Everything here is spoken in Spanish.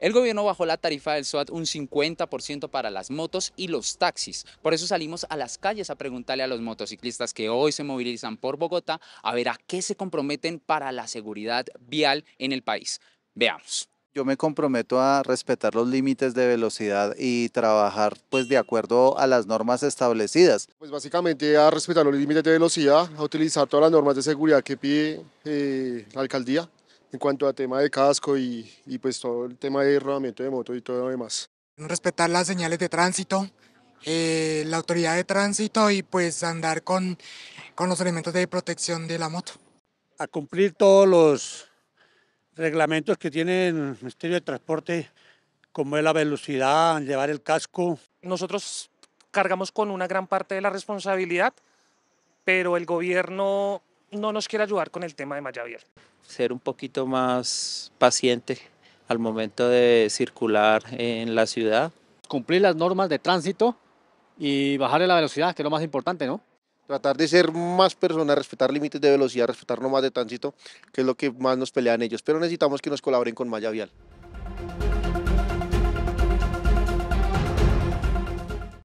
El gobierno bajó la tarifa del SOAT un 50% para las motos y los taxis. Por eso salimos a las calles a preguntarle a los motociclistas que hoy se movilizan por Bogotá a ver a qué se comprometen para la seguridad vial en el país. Veamos. Yo me comprometo a respetar los límites de velocidad y trabajar pues de acuerdo a las normas establecidas. Pues básicamente a respetar los límites de velocidad, a utilizar todas las normas de seguridad que pide eh, la alcaldía en cuanto a tema de casco y, pues todo el tema de rodamiento de moto y todo lo demás. Respetar las señales de tránsito, eh, la autoridad de tránsito y pues andar con, con los elementos de protección de la moto. A cumplir todos los reglamentos que tiene el Ministerio de Transporte, como es la velocidad, llevar el casco. Nosotros cargamos con una gran parte de la responsabilidad, pero el gobierno no nos quiere ayudar con el tema de malla Ser un poquito más paciente al momento de circular en la ciudad. Cumplir las normas de tránsito y bajarle la velocidad, que es lo más importante, ¿no? Tratar de ser más personas, respetar límites de velocidad, respetar normas de tránsito, que es lo que más nos pelean ellos. Pero necesitamos que nos colaboren con malla vial.